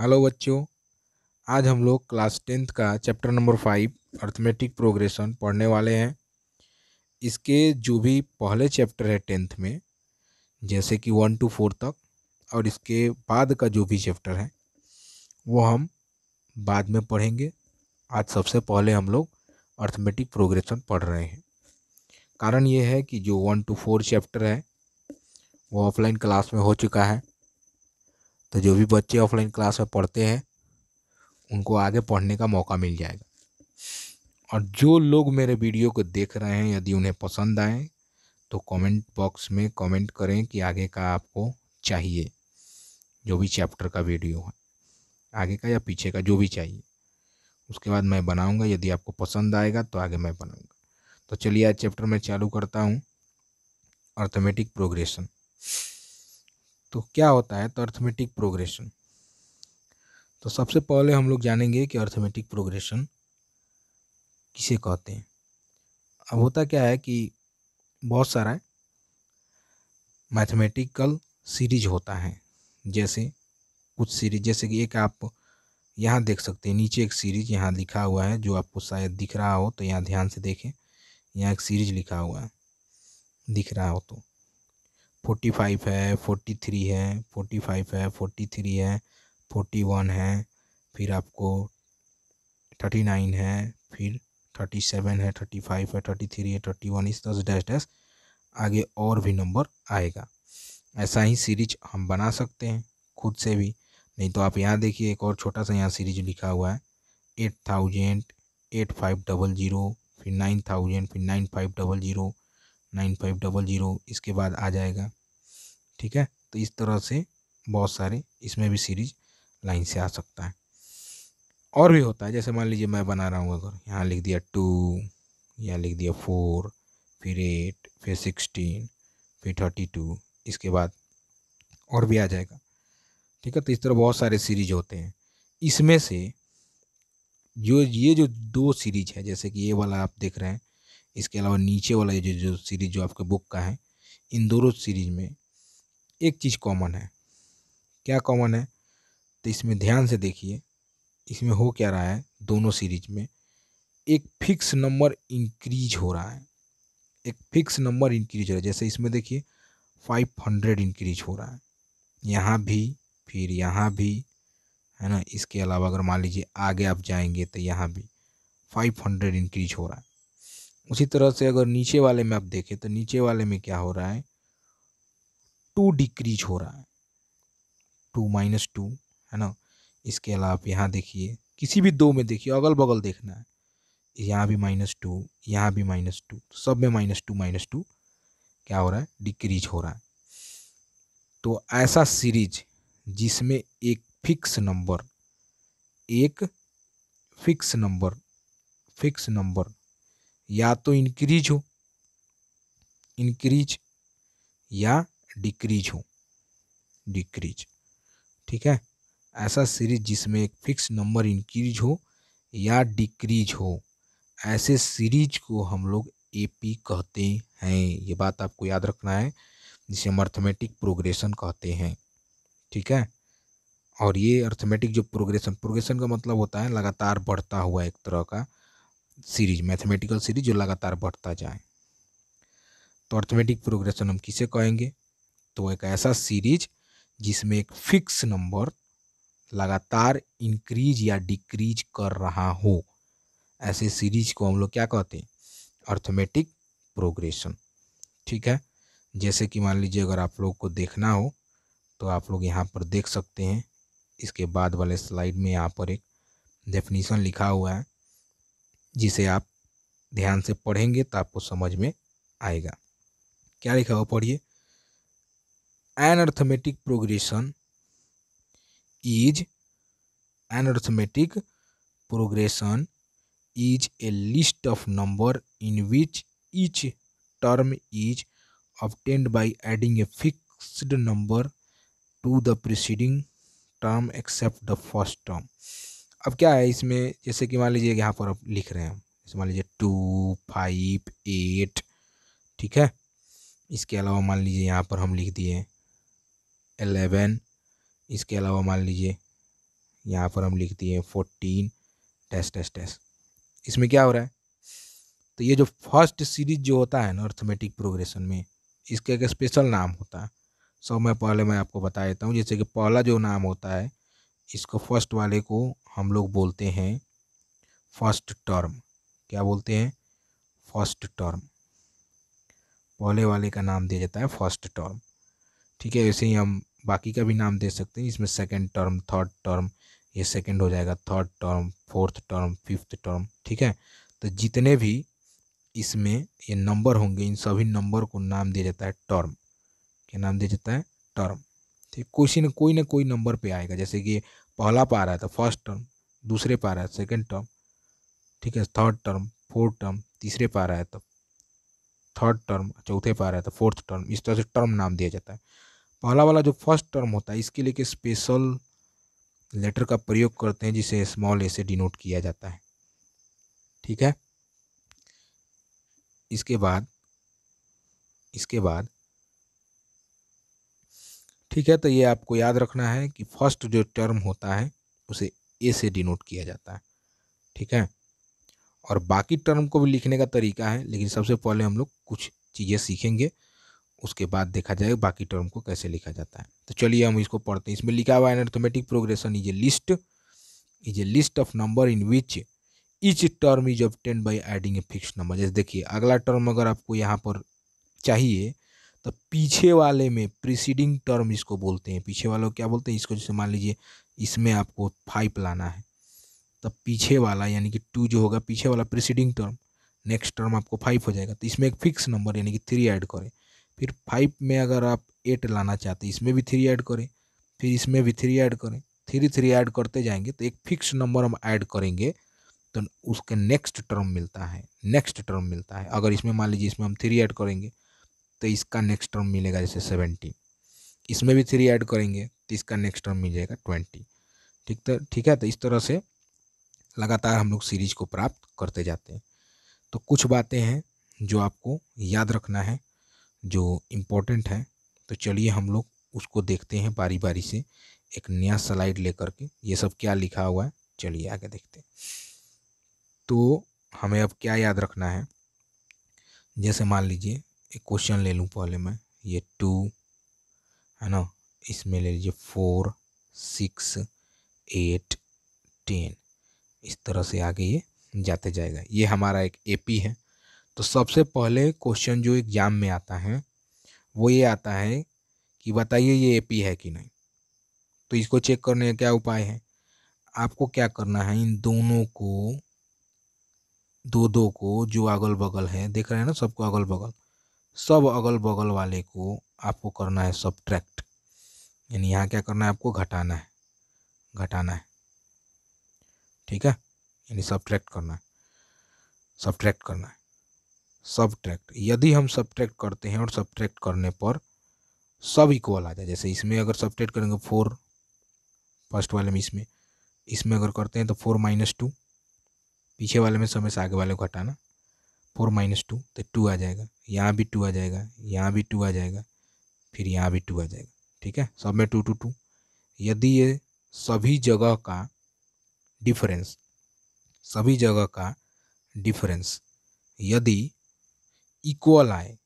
hello बच्चों आज हम लोग क्लास टेंथ का chapter number five arithmetic progression पढ़ने वाले हैं इसके जो भी पहले चैप्टर है टेंथ में जैसे कि वन टू फोर तक और इसके बाद का जो भी चैप्टर है वो हम बाद में पढ़ेंगे आज सबसे पहले हम लोग अर्थमेटिक प्रोग्रेशन पढ़ रहे हैं कारण ये है कि जो वन टू फोर चैप्टर है वो ऑफलाइन क्लास में हो चुका है तो जो भी बच्चे ऑफलाइन क्लास में पढ़ते हैं उनको आगे पढ़ने का मौका मिल जाएगा और जो लोग मेरे वीडियो को देख रहे हैं यदि उन्हें पसंद आए तो कमेंट बॉक्स में कमेंट करें कि आगे का आपको चाहिए जो भी चैप्टर का वीडियो है आगे का या पीछे का जो भी चाहिए उसके बाद मैं बनाऊंगा यदि आपको पसंद आएगा तो आगे मैं बनाऊंगा तो चलिए आज चैप्टर में चालू करता हूँ अर्थमेटिक प्रोग्रेशन तो क्या होता है तो अर्थमेटिक प्रोग्रेशन तो सबसे पहले हम लोग जानेंगे कि अर्थमेटिक प्रोग्रेशन किसे कहते हैं अब होता क्या है कि बहुत सारा मैथमेटिकल सीरीज होता है जैसे कुछ सीरीज जैसे कि एक आप यहाँ देख सकते हैं नीचे एक सीरीज यहाँ लिखा हुआ है जो आपको शायद दिख रहा हो तो यहाँ ध्यान से देखें यहाँ एक सीरीज लिखा हुआ है दिख रहा हो तो फोर्टी फाइव है फोर्टी थ्री है फोर्टी फाइव है फोर्टी थ्री है फोर्टी वन है फिर आपको थर्टी नाइन है फिर थर्टी सेवन है थर्टी फाइव है थर्टी थ्री है थर्टी वन इस तरह से डैश डैश आगे और भी नंबर आएगा ऐसा ही सीरीज हम बना सकते हैं खुद से भी नहीं तो आप यहाँ देखिए एक और छोटा सा यहाँ सीरीज लिखा हुआ है eight thousand eight five double zero फिर नाइन थाउजेंड फिर nine five double zero nine five double zero इसके बाद आ जाएगा ठीक है तो इस तरह से बहुत सारे इसमें भी सीरीज लाइन से आ सकता है और भी होता है जैसे मान लीजिए मैं बना रहा हूँ अगर यहाँ लिख दिया टू यहाँ लिख दिया फोर फिर एट फिर सिक्सटीन फिर थर्टी टू इसके बाद और भी आ जाएगा ठीक है तो इस तरह बहुत सारे सीरीज होते हैं इसमें से जो ये जो दो सीरीज है जैसे कि ये वाला आप देख रहे हैं इसके अलावा नीचे वाला ये जो सीरीज़ जो आपके बुक का है इन दोनों सीरीज में एक चीज़ कॉमन है क्या कॉमन है तो इसमें ध्यान से देखिए इसमें हो क्या रहा है दोनों सीरीज में एक फिक्स नंबर इंक्रीज हो रहा है एक फिक्स नंबर इंक्रीज हो रहा है जैसे इसमें देखिए फाइव हंड्रेड इंक्रीज हो रहा है यहाँ भी फिर यहाँ भी है ना इसके अलावा अगर मान लीजिए आगे आप जाएंगे तो यहाँ भी फाइव हंड्रेड इंक्रीज हो रहा है उसी तरह से अगर नीचे वाले में आप देखें तो नीचे वाले में क्या हो रहा है टू डिक्रीज हो रहा है टू माइनस टू है ना इसके अलावा आप यहाँ देखिए किसी भी दो में देखिए अगल बगल देखना है यहाँ भी माइनस टू यहाँ भी माइनस टू तो सब में माइनस टू माइनस टू क्या हो रहा है डिक्रीज हो रहा है तो ऐसा सीरीज जिसमें एक फिक्स नंबर एक फिक्स नंबर फिक्स नंबर या तो इंक्रीज हो इंक्रीज या डिक्रीज हो डिक्रीज ठीक है ऐसा सीरीज जिसमें एक फिक्स नंबर इंक्रीज हो या डिक्रीज हो ऐसे सीरीज को हम लोग एपी कहते हैं ये बात आपको याद रखना है जिसे हम अर्थमेटिक प्रोग्रेशन कहते हैं ठीक है और ये अर्थमेटिक जो प्रोग्रेशन प्रोग्रेशन का मतलब होता है लगातार बढ़ता हुआ एक तरह का सीरीज मैथमेटिकल सीरीज जो लगातार बढ़ता जाए तो अर्थमेटिक प्रोग्रेशन हम किसे कहेंगे तो एक ऐसा सीरीज जिसमें एक फिक्स नंबर लगातार इंक्रीज या डिक्रीज कर रहा हो ऐसे सीरीज को हम लोग क्या कहते हैं अर्थमेटिक प्रोग्रेशन ठीक है जैसे कि मान लीजिए अगर आप लोग को देखना हो तो आप लोग यहाँ पर देख सकते हैं इसके बाद वाले स्लाइड में यहाँ पर एक डेफिनीसन लिखा हुआ है जिसे आप ध्यान से पढ़ेंगे तो आपको समझ में आएगा क्या लिखा हुआ पढ़िए an arithmetic progression is an arithmetic progression is a list of number in which each term is obtained by adding a fixed number to the preceding term except the first term अब क्या है इसमें जैसे कि मान लीजिए यहाँ पर आप लिख रहे हैं जैसे मान लीजिए टू फाइव एट ठीक है इसके अलावा मान लीजिए यहाँ पर हम लिख दिए एलेवन इसके अलावा मान लीजिए यहाँ पर हम लिख दिए फोर्टीन टेस्ट टेस्ट टेस्ट इसमें क्या हो रहा है तो ये जो फर्स्ट सीरीज जो होता है ना अर्थमेटिक प्रोग्रेशन में इसका एक स्पेशल नाम होता है सब मैं पहले मैं आपको बता देता हूँ जैसे कि पहला जो नाम होता है इसको फर्स्ट वाले को हम लोग बोलते हैं फर्स्ट टर्म क्या बोलते हैं फर्स्ट टर्म पहले वाले का नाम दिया जाता है फर्स्ट टर्म ठीक है ऐसे ही हम बाकी का भी नाम दे सकते हैं इसमें सेकेंड टर्म थर्ड टर्म ये सेकेंड हो जाएगा third term fourth term fifth term ठीक है तो जितने भी इसमें ये नंबर होंगे इन सभी नंबर को नाम दिया जाता है टर्म क्या नाम दिया जाता है टर्म ठीक कोई ना कोई ना कोई नंबर पे आएगा जैसे कि पहला पा रहा है तो फर्स्ट टर्म दूसरे पा रहा है सेकेंड टर्म ठीक है थर्ड टर्म फोर्थ टर्म तीसरे पा रहा है तो थर्ड टर्म चौथे पा रहा है तो फोर्थ टर्म इस तरह से टर्म नाम दिया जाता है पहला वाला जो फर्स्ट टर्म होता है इसके लिए स्पेशल लेटर का प्रयोग करते हैं जिसे स्मॉल ए से डिनोट किया जाता है ठीक है इसके बाद इसके बाद ठीक है तो ये आपको याद रखना है कि फर्स्ट जो टर्म होता है उसे ए से डिनोट किया जाता है ठीक है और बाकी टर्म को भी लिखने का तरीका है लेकिन सबसे पहले हम लोग कुछ चीज़ें सीखेंगे उसके बाद देखा जाएगा बाकी टर्म को कैसे लिखा जाता है तो चलिए हम इसको पढ़ते हैं इसमें लिखा हुआ है arithmetic progression is a list is a list of number in which each term is ten by adding a fix number जैसे देखिए अगला टर्म अगर आपको यहाँ पर चाहिए तो पीछे वाले में प्रिसीडिंग टर्म इसको बोलते हैं पीछे वालों क्या बोलते हैं इसको जैसे मान लीजिए इसमें आपको फाइव लाना है तब तो पीछे वाला यानी कि टू जो होगा पीछे वाला प्रिसीडिंग टर्म नेक्स्ट टर्म आपको फाइव हो जाएगा तो इसमें एक फिक्स नंबर यानी कि थ्री ऐड करें फिर फाइव में अगर आप एट लाना चाहते इसमें भी थ्री ऐड करें फिर इसमें भी थ्री ऐड करें थ्री थ्री ऐड करते जाएंगे तो एक फिक्स नंबर हम ऐड करेंगे तो उसके नेक्स्ट टर्म मिलता है नेक्स्ट टर्म मिलता है अगर इसमें मान लीजिए इसमें हम थ्री ऐड करेंगे तो इसका नेक्स्ट टर्म मिलेगा जैसे सेवेंटी इसमें भी थ्री ऐड करेंगे तो इसका नेक्स्ट टर्म मिल जाएगा ट्वेंटी ठीक तो ठीक है तो इस तरह से लगातार हम लोग सीरीज को प्राप्त करते जाते हैं तो कुछ बातें हैं जो आपको याद रखना है जो इम्पोर्टेंट है तो चलिए हम लोग उसको देखते हैं बारी बारी से एक नया स्लाइड लेकर के ये सब क्या लिखा हुआ है चलिए आगे देखते हैं तो हमें अब क्या याद रखना है जैसे मान लीजिए एक क्वेश्चन ले लूँ पहले मैं ये टू है ना इसमें ले लीजिए फोर सिक्स एट टेन इस तरह से आगे ये जाते जाएगा ये हमारा एक एपी है तो सबसे पहले क्वेश्चन जो एग्ज़ाम में आता है वो ये आता है कि बताइए ये एपी है कि नहीं तो इसको चेक करने का क्या उपाय है आपको क्या करना है इन दोनों को दो दो को जो अगल बगल है देख रहे हैं ना सबको अगल बगल सब अगल बगल वाले को आपको करना है सब्ट्रैक्ट यानी यहाँ क्या करना है आपको घटाना है घटाना है ठीक है यानी सब्ट्रैक्ट करना है सब्ट्रैक्ट करना है सब्ट्रैक्ट यदि हम सब्ट्रैक्ट करते हैं और सब्ट्रैक्ट करने पर सब इक्वल आ जाए जैसे इसमें अगर सब्ट्रैक्ट करेंगे फोर फर्स्ट वाले में इसमें इसमें अगर करते हैं तो फोर माइनस टू पीछे वाले में समय से आगे वाले को हटाना फोर माइनस टू तो टू आ जाएगा यहाँ भी टू आ जाएगा यहाँ भी टू आ जाएगा फिर यहाँ भी टू आ जाएगा ठीक है सब में टू टू टू यदि ये सभी जगह का डिफरेंस सभी जगह का डिफरेंस यदि इक्वल आए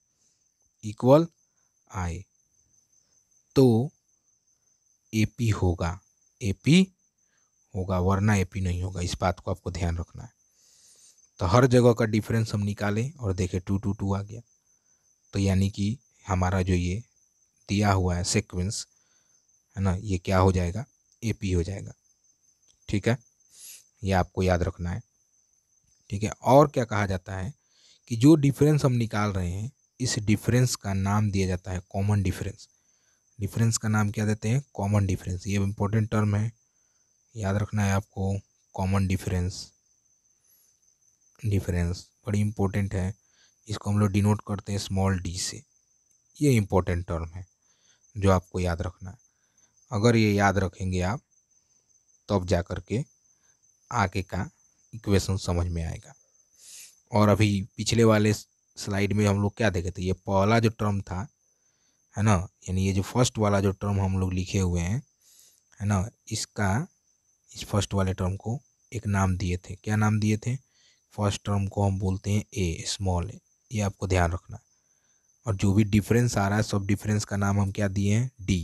इक्वल आए तो एपी होगा एपी होगा वरना एपी नहीं होगा इस बात को आपको ध्यान रखना है तो हर जगह का डिफरेंस हम निकालें और देखें टू टू टू आ गया तो यानी कि हमारा जो ये दिया हुआ है सीक्वेंस है ना ये क्या हो जाएगा ए पी हो जाएगा ठीक है ये आपको याद रखना है ठीक है और क्या कहा जाता है कि जो डिफरेंस हम निकाल रहे हैं इस डिफरेंस का नाम दिया जाता है कॉमन डिफरेंस डिफरेंस का नाम क्या देते हैं कॉमन डिफरेंस ये इम्पोर्टेंट टर्म है याद रखना है आपको कॉमन डिफरेंस डिफरेंस बड़ी इम्पोर्टेंट है इसको हम लोग डिनोट करते हैं स्मॉल डी से ये इम्पोर्टेंट टर्म है जो आपको याद रखना है अगर ये याद रखेंगे आप तब तो जा कर के आगे का इक्वेशन समझ में आएगा और अभी पिछले वाले स्लाइड में हम लोग क्या देखे थे ये पहला जो टर्म था है ना यानी ये जो फर्स्ट वाला जो टर्म हम लोग लिखे हुए हैं है ना इसका इस फर्स्ट वाले टर्म को एक नाम दिए थे क्या नाम दिए थे फर्स्ट टर्म को हम बोलते हैं ए स्मॉल ए ये आपको ध्यान रखना है और जो भी डिफरेंस आ रहा है सब डिफरेंस का नाम हम क्या दिए हैं डी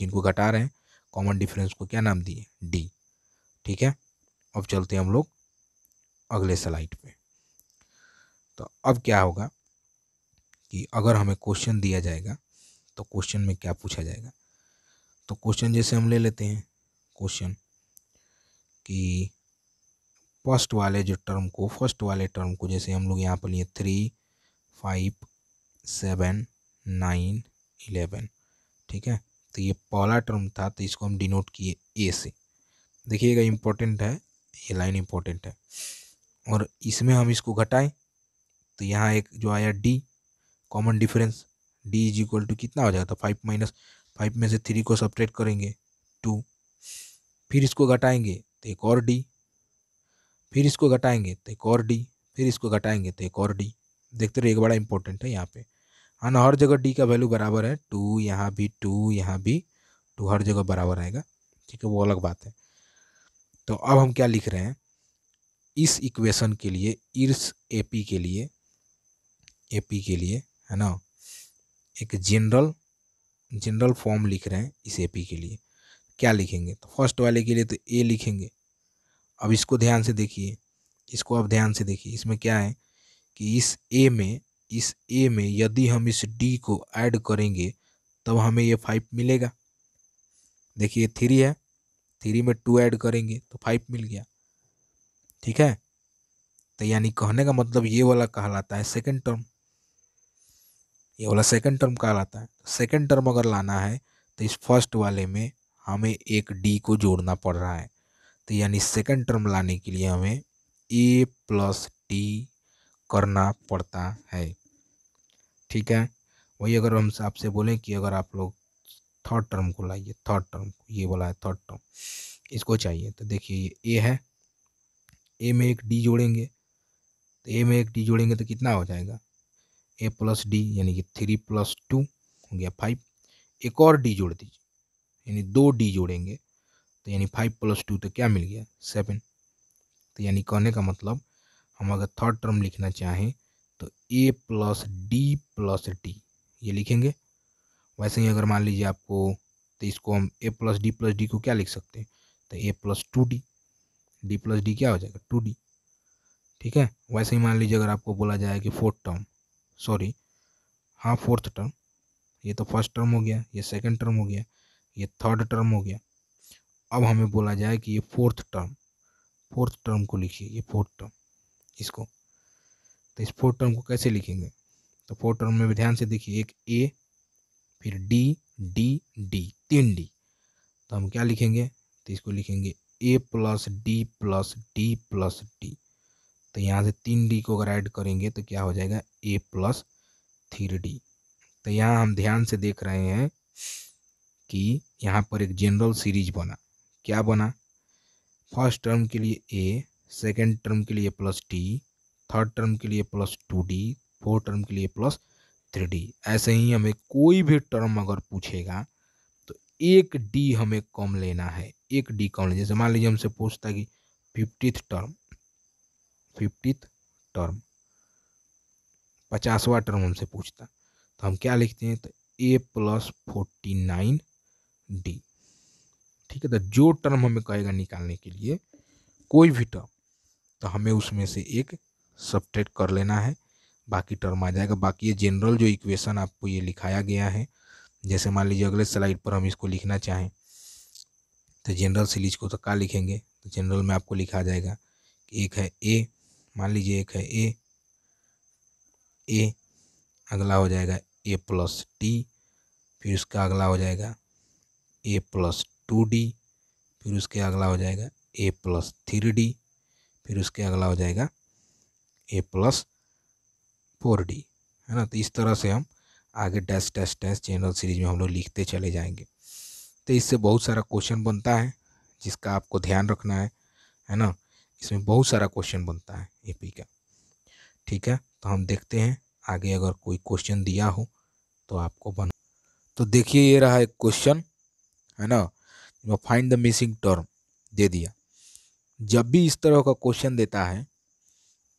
जिनको घटा रहे हैं कॉमन डिफरेंस को क्या नाम दिए डी ठीक है अब चलते हैं हम लोग अगले स्लाइड पे तो अब क्या होगा कि अगर हमें क्वेश्चन दिया जाएगा तो क्वेश्चन में क्या पूछा जाएगा तो क्वेश्चन जैसे हम ले लेते हैं क्वेश्चन कि फर्स्ट वाले जो टर्म को फर्स्ट वाले टर्म को जैसे हम लोग यहाँ पर लिए three five seven nine eleven ठीक है तो ये पहला टर्म था तो इसको हम डिनोट किए ए से देखिएगा इम्पोर्टेंट है ये लाइन इम्पोर्टेंट है और इसमें हम इसको घटाएं तो यहाँ एक जो आया D common difference D is equal to कितना हो जाएगा तो फाइव माइनस फाइव में से थ्री को सब्ट्रैक्ट करेंगे टू फिर इसको घटाएंगे तो एक और डी फिर इसको घटाएंगे तो एक और डी फिर इसको घटाएंगे तो एक और डी देखते रहे एक बड़ा इंपॉर्टेंट है यहाँ पे हाँ ना हर जगह डी का वैल्यू बराबर है टू यहाँ भी टू यहाँ भी टू तो हर जगह बराबर आएगा ठीक है वो अलग बात है तो अब हम क्या लिख रहे हैं इस इक्वेशन के लिए इस पी के लिए पी के लिए है ना एक जनरल जनरल फॉर्म लिख रहे हैं इस पी के लिए क्या लिखेंगे तो फर्स्ट वाले के लिए तो ए लिखेंगे अब इसको ध्यान से देखिए इसको आप ध्यान से देखिए इसमें क्या है कि इस ए में इस ए में यदि हम इस डी को ऐड करेंगे तब हमें ये फाइव मिलेगा देखिए थ्री है थ्री में टू ऐड करेंगे तो फाइव मिल गया ठीक है तो यानी कहने का मतलब ये वाला कहलाता है सेकंड टर्म ये वाला सेकंड टर्म कहलाता है सेकंड टर्म अगर लाना है तो इस फर्स्ट वाले में हमें एक डी को जोड़ना पड़ रहा है तो यानी सेकंड टर्म लाने के लिए हमें ए प्लस टी करना पड़ता है ठीक है वही अगर हम आपसे बोलें कि अगर आप लोग थर्ड टर्म को लाइए थर्ड टर्म को ये बोला है थर्ड टर्म इसको चाहिए तो देखिए ये ए है ए में एक डी जोड़ेंगे तो ए में एक डी जोड़ेंगे तो कितना हो जाएगा ए प्लस डी यानी कि थ्री प्लस टू हो गया फाइव एक और डी जोड़ दीजिए यानी दो डी जोड़ेंगे तो यानी फाइव प्लस टू तो क्या मिल गया सेवन तो यानी कहने का मतलब हम अगर थर्ड टर्म लिखना चाहें तो A plus D plus D ये लिखेंगे वैसे ही अगर मान लीजिए आपको तो इसको हम A plus D plus D को क्या लिख सकते हैं तो A plus two D D plus D क्या हो जाएगा टू डी ठीक है वैसे ही मान लीजिए अगर आपको बोला जाए कि फोर्थ टर्म सॉरी हाँ फोर्थ टर्म ये तो फर्स्ट टर्म हो गया ये सेकेंड टर्म हो गया ये थर्ड टर्म हो गया अब हमें बोला जाए कि ये फोर्थ टर्म फोर्थ टर्म को लिखिए ये फोर्थ टर्म इसको तो इस फोर्थ टर्म को कैसे लिखेंगे तो फोर्थ टर्म में भी ध्यान से देखिए एक ए फिर डी डी डी तीन डी तो हम क्या लिखेंगे तो इसको लिखेंगे A plus D plus D plus D तो यहाँ से तीन डी को अगर ऐड करेंगे तो क्या हो जाएगा ए प्लस थ्री डी तो यहाँ हम ध्यान से देख रहे हैं कि यहाँ पर एक जनरल सीरीज बना क्या बना फर्स्ट टर्म के लिए ए सेकेंड टर्म के लिए प्लस डी थर्ड टर्म के लिए plus two D fourth term के लिए प्लस थ्री डी ऐसे ही हमें कोई भी टर्म अगर पूछेगा तो एक डी हमें कम लेना है एक डी कम लेना जैसे मान लीजिए हमसे पूछता कि फिफ्टीथ टर्म फिफ्टीथ टर्म पचासवा टर्म हमसे पूछता तो हम क्या लिखते हैं तो A plus forty nine D ठीक है तो जो टर्म हमें कहेगा निकालने के लिए कोई भी टर्म तो हमें उसमें से एक सब्ट्रेट कर लेना है बाकी टर्म आ जाएगा बाकी ये जनरल जो इक्वेशन आपको ये लिखाया गया है जैसे मान लीजिए अगले स्लाइड पर हम इसको लिखना चाहें तो जनरल सीरीज को तो क्या लिखेंगे तो जनरल में आपको लिखा जाएगा कि एक है ए मान लीजिए एक है ए ए अगला हो जाएगा ए प्लस टी फिर उसका अगला हो जाएगा ए प्लस टू डी फिर उसके अगला हो जाएगा ए प्लस थ्री डी फिर उसके अगला हो जाएगा ए प्लस फोर डी है ना तो इस तरह से हम आगे dash dash dash channel series में हम लोग लिखते चले जाएंगे तो इससे बहुत सारा क्वेश्चन बनता है जिसका आपको ध्यान रखना है है ना इसमें बहुत सारा क्वेश्चन बनता है पी का ठीक है तो हम देखते हैं आगे अगर कोई क्वेश्चन दिया हो तो आपको बना तो देखिए ये रहा एक क्वेश्चन है ना you know find the missing term दे दिया जब भी इस तरह का क्वेश्चन देता है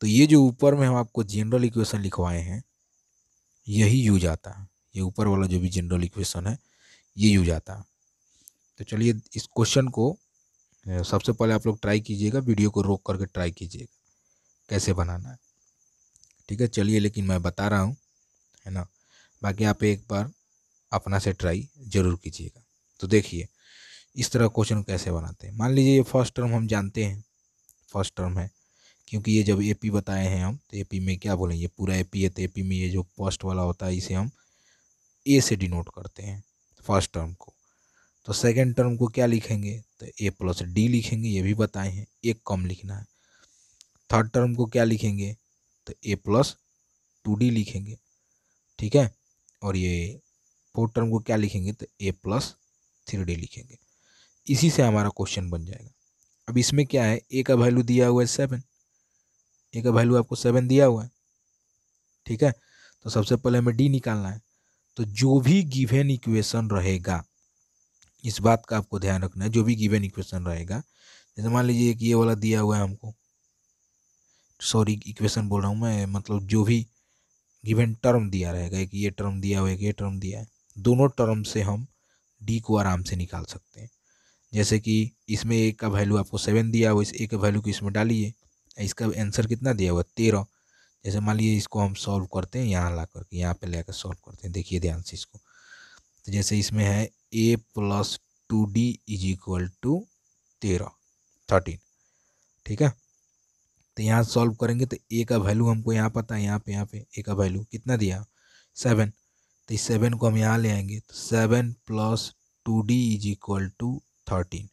तो ये जो ऊपर में हम आपको जनरल इक्वेशन लिखवाए हैं यही यूज आता है ये ऊपर वाला जो भी जनरल इक्वेशन है ये यूज आता है तो चलिए इस क्वेश्चन को सबसे पहले आप लोग ट्राई कीजिएगा वीडियो को रोक करके ट्राई कीजिएगा कैसे बनाना है ठीक है चलिए लेकिन मैं बता रहा हूँ है ना बाकी आप एक बार अपना से ट्राई ज़रूर कीजिएगा तो देखिए इस तरह क्वेश्चन कैसे बनाते हैं मान लीजिए ये फर्स्ट टर्म हम जानते हैं फर्स्ट टर्म है क्योंकि ये जब एपी बताए हैं हम तो एपी में क्या बोलेंगे ये पूरा एपी है तो एपी में ये जो फर्स्ट वाला होता है इसे हम ए से डिनोट करते हैं फर्स्ट टर्म को तो सेकेंड टर्म को क्या लिखेंगे तो ए प्लस डी लिखेंगे ये भी बताए हैं एक कम लिखना है थर्ड टर्म को क्या लिखेंगे तो ए प्लस टू डी लिखेंगे ठीक है और ये फोर्थ टर्म को क्या लिखेंगे तो ए प्लस थ्री डी लिखेंगे इसी से हमारा क्वेश्चन बन जाएगा अब इसमें क्या है ए का वैल्यू दिया हुआ है सेवन ए का वैल्यू आपको सेवन दिया हुआ है ठीक है तो सबसे पहले हमें डी निकालना है तो जो भी गिवेन इक्वेशन रहेगा इस बात का आपको ध्यान रखना है जो भी गिवेन इक्वेशन रहेगा जैसे मान लीजिए कि ये वाला दिया हुआ है हमको सॉरी इक्वेशन बोल रहा हूँ मैं मतलब जो भी गिवेन टर्म दिया रहेगा एक ये टर्म दिया हुआ है एक ये टर्म दिया है दोनों टर्म से हम डी को आराम से निकाल सकते हैं जैसे कि इसमें एक का वैल्यू आपको सेवन दिया हुआ इस एक का वैल्यू को इसमें डालिए इसका आंसर कितना दिया हुआ तेरह जैसे मान लीजिए इसको हम सॉल्व करते हैं यहाँ ला करके यहाँ पे कर सॉल्व करते हैं देखिए ध्यान से इसको तो जैसे इसमें है A plus two D is equal to तेरह थर्टीन ठीक है तो यहाँ सॉल्व करेंगे तो ए का वैल्यू हमको यहाँ पता है यहाँ पे यहाँ पे ए का वैल्यू कितना दिया सेवन तो इस सेवन को हम यहाँ ले आएंगे तो seven plus two D is equal to thirteen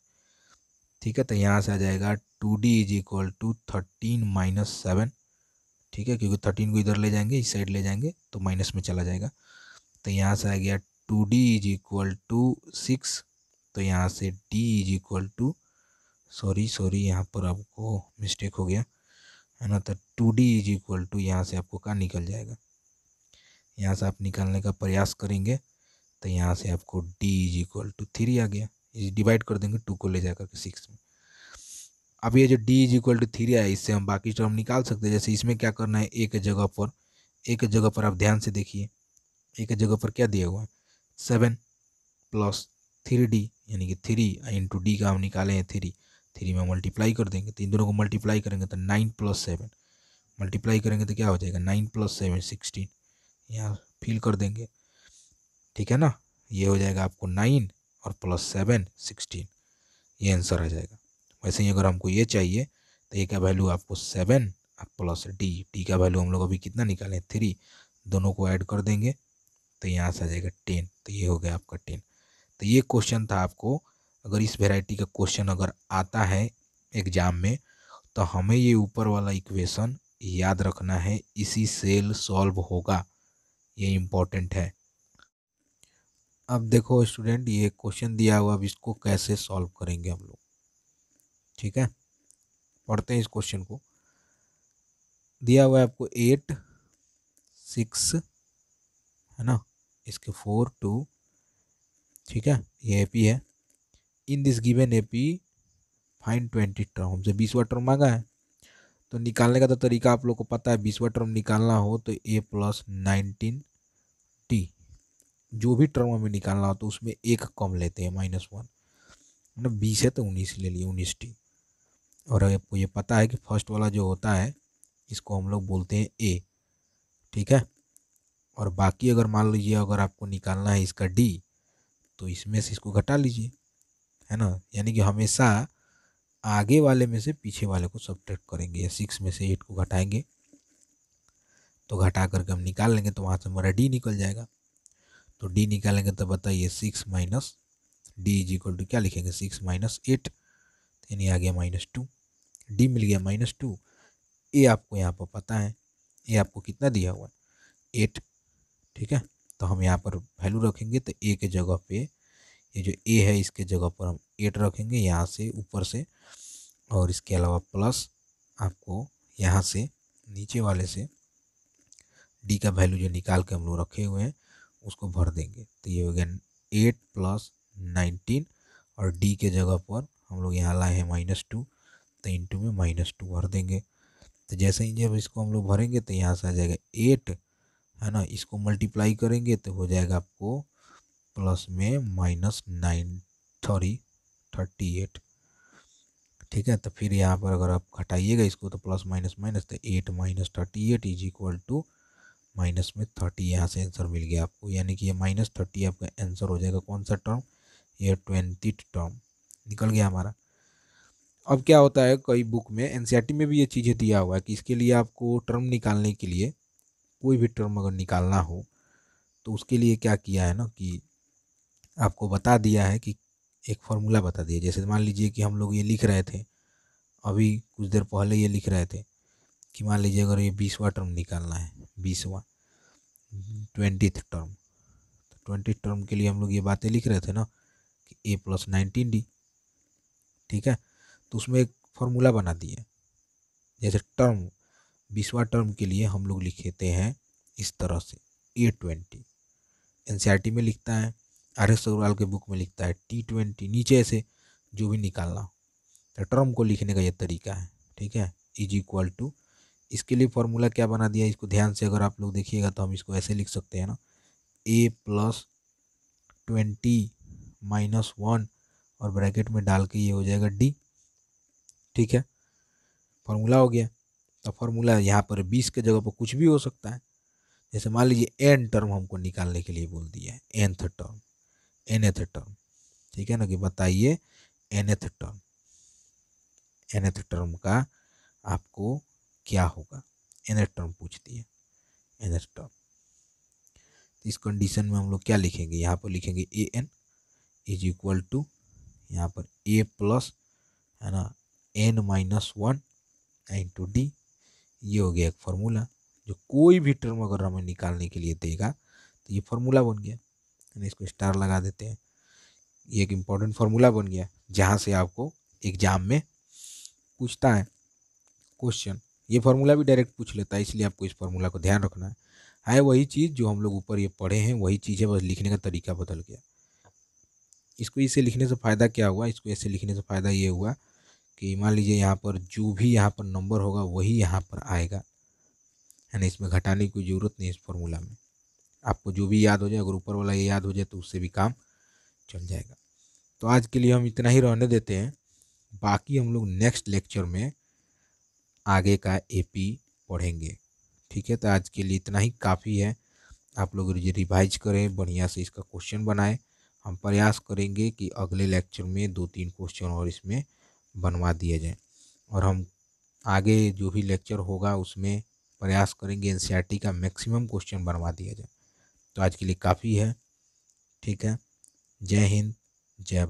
ठीक है तो यहाँ से आ जाएगा two D is equal to thirteen minus seven ठीक है क्योंकि थर्टीन को इधर ले जाएंगे इस साइड ले जाएंगे तो माइनस में चला जाएगा तो यहाँ से आ गया two D is equal to six तो यहाँ से D is equal to sorry sorry यहाँ पर आपको मिस्टेक हो गया है ना तो two D is equal to यहाँ से आपको कहाँ निकल जाएगा यहाँ से आप निकालने का प्रयास करेंगे तो यहाँ से आपको D is equal to three आ गया डिवाइड कर देंगे टू को ले जाकर के सिक्स में अब ये जो D is equal to three है इससे हम बाकी टर्म निकाल सकते हैं जैसे इसमें क्या करना है एक जगह पर एक जगह पर आप ध्यान से देखिए एक जगह पर क्या दिया हुआ है सेवन प्लस थ्री डी यानी कि थ्री इंटू डी का हम निकाले हैं थ्री थ्री में मल्टीप्लाई कर देंगे तो इन दोनों को मल्टीप्लाई करेंगे तो नाइन प्लस सेवन मल्टीप्लाई करेंगे तो क्या हो जाएगा नाइन प्लस सेवन सिक्सटीन यहाँ फिल कर देंगे ठीक है ना ये हो जाएगा आपको नाइन और प्लस सेवन सिक्सटीन ये आंसर आ जाएगा वैसे ही अगर हमको ये चाहिए तो ए का वैल्यू आपको सेवन और प्लस डी डी का वैल्यू हम लोग अभी कितना निकालें थ्री दोनों को ऐड कर देंगे तो यहाँ से आ जाएगा टेन तो ये हो गया आपका टेन तो ये क्वेश्चन था आपको अगर इस वेराइटी का क्वेश्चन अगर आता है एग्ज़ाम में तो हमें ये ऊपर वाला इक्वेशन याद रखना है इसी सेल सॉल्व होगा ये इम्पॉर्टेंट है अब देखो स्टूडेंट ये क्वेश्चन दिया हुआ अब इसको कैसे सॉल्व करेंगे हम लोग ठीक है पढ़ते हैं इस क्वेश्चन को दिया हुआ है आपको एट सिक्स है ना इसके फोर टू ठीक है ये ए पी है in this given A P find twenty term हमसे बीसवा टर्म मांगा है तो निकालने का तो तरीका आप लोग को पता है बीसवा टर्म निकालना हो तो ए प्लस नाइनटीन जो भी टर्म हमें निकालना हो तो उसमें एक कम लेते हैं माइनस वन मतलब बीस है तो उन्नीस ले लिए उन्नीस टी और आपको ये पता है कि फर्स्ट वाला जो होता है इसको हम लोग बोलते हैं ए ठीक है और बाकी अगर मान लीजिए अगर आपको निकालना है इसका डी तो इसमें से इसको घटा लीजिए है ना यानी कि हमेशा आगे वाले में से पीछे वाले को सब्ट्रैक्ट करेंगे या सिक्स में से एट को घटाएंगे तो घटा करके हम निकाल लेंगे तो वहाँ से हमारा डी निकल जाएगा तो डी निकालेंगे तो बताइए six minus D is equal to क्या लिखेंगे सिक्स माइनस एट यानी आ गया माइनस टू डी मिल गया माइनस टू ए आपको यहाँ पर पता है ए आपको कितना दिया हुआ है एट ठीक है तो हम यहाँ पर वैल्यू रखेंगे तो ए के जगह पे ये जो ए है इसके जगह पर हम एट रखेंगे यहाँ से ऊपर से और इसके अलावा प्लस आपको यहाँ से नीचे वाले से डी का वैल्यू जो निकाल के हम लोग रखे हुए हैं उसको भर देंगे तो ये हो गया एट प्लस नाइनटीन और डी के जगह पर हम लोग यहाँ लाए हैं माइनस टू तो इंटू में माइनस टू भर देंगे तो जैसे ही जब इसको हम लोग भरेंगे तो यहाँ से आ जाएगा एट है ना इसको मल्टीप्लाई करेंगे तो हो जाएगा आपको प्लस में minus nine sorry thirty eight ठीक है तो फिर यहाँ पर अगर आप घटाइएगा इसको तो प्लस माइनस माइनस तो eight minus thirty eight is equal to minus में थर्टी यहाँ से आंसर मिल गया आपको यानी कि ये माइनस थर्टी आपका आंसर हो जाएगा कौन सा टर्म ये ट्वेंटी टर्म निकल गया हमारा अब क्या होता है कई बुक में एन e में भी ये चीज़ें दिया हुआ है कि इसके लिए आपको टर्म निकालने के लिए कोई भी टर्म अगर निकालना हो तो उसके लिए क्या किया है ना कि आपको बता दिया है कि एक फार्मूला बता दिया जैसे मान लीजिए कि हम लोग ये लिख रहे थे अभी कुछ देर पहले ये लिख रहे थे कि मान लीजिए अगर ये बीसवा टर्म निकालना है बीसवा ट्वेंटीथ टर्म तो ट्वेंटी टर्म के लिए हम लोग ये बातें लिख रहे थे ना कि ए प्लस नाइनटीन डी ठीक है तो उसमें एक फॉर्मूला बना दिए जैसे टर्म बीसवा टर्म के लिए हम लोग लिखते हैं इस तरह से A twenty N C R T में लिखता है आर एस अग्रवाल के बुक में लिखता है टी ट्वेंटी नीचे से जो भी निकालना तो टर्म को लिखने का यह तरीका है ठीक है इज इक्वल टू इसके लिए फॉर्मूला क्या बना दिया इसको ध्यान से अगर आप लोग देखिएगा तो हम इसको ऐसे लिख सकते हैं ना A plus twenty minus one और ब्रैकेट में डाल के ये हो जाएगा डी ठीक है फॉर्मूला हो गया तो फॉर्मूला यहाँ पर बीस के जगह पर कुछ भी हो सकता है जैसे मान लीजिए एन टर्म हमको निकालने के लिए बोल दिया है एनथ टर्म एन एथ टर्म ठीक है ना कि बताइए एन एथ टर्म एन एथ टर्म का आपको क्या होगा एनथ टर्म पूछती है एनथ टर्म तो इस कंडीशन में हम लोग क्या लिखेंगे यहाँ पर लिखेंगे A N is equal to यहाँ पर ए प्लस है ना N minus one into D ये हो गया एक फार्मूला जो कोई भी टर्म अगर हमें निकालने के लिए देगा तो ये फार्मूला बन गया यानी इसको स्टार लगा देते हैं ये एक इम्पॉर्टेंट फार्मूला बन गया जहाँ से आपको एग्ज़ाम में पूछता है क्वेश्चन ये फार्मूला भी डायरेक्ट पूछ लेता है इसलिए आपको इस फार्मूला को ध्यान रखना है है हाँ, वही चीज़ जो हम लोग ऊपर ये पढ़े हैं वही चीज़ है बस लिखने का तरीका बदल गया इसको इसे लिखने से फ़ायदा क्या हुआ इसको ऐसे लिखने से फ़ायदा ये हुआ कि मान लीजिए यहाँ पर जो भी यहाँ पर नंबर होगा वही यहाँ पर आएगा है ना इसमें घटाने की ज़रूरत नहीं इस फॉर्मूला में आपको जो भी याद हो जाए अगर ऊपर वाला ये याद हो जाए तो उससे भी काम चल जाएगा तो आज के लिए हम इतना ही रहने देते हैं बाकी हम लोग नेक्स्ट लेक्चर में आगे का एपी पढ़ेंगे ठीक है तो आज के लिए इतना ही काफ़ी है आप लोग रिवाइज करें बढ़िया से इसका क्वेश्चन बनाएं हम प्रयास करेंगे कि अगले लेक्चर में दो तीन क्वेश्चन और इसमें बनवा दिए जाएं और हम आगे जो भी लेक्चर होगा उसमें प्रयास करेंगे एन e का मैक्सिमम क्वेश्चन बनवा दिया जाए तो आज के लिए काफ़ी है ठीक है जय हिंद जय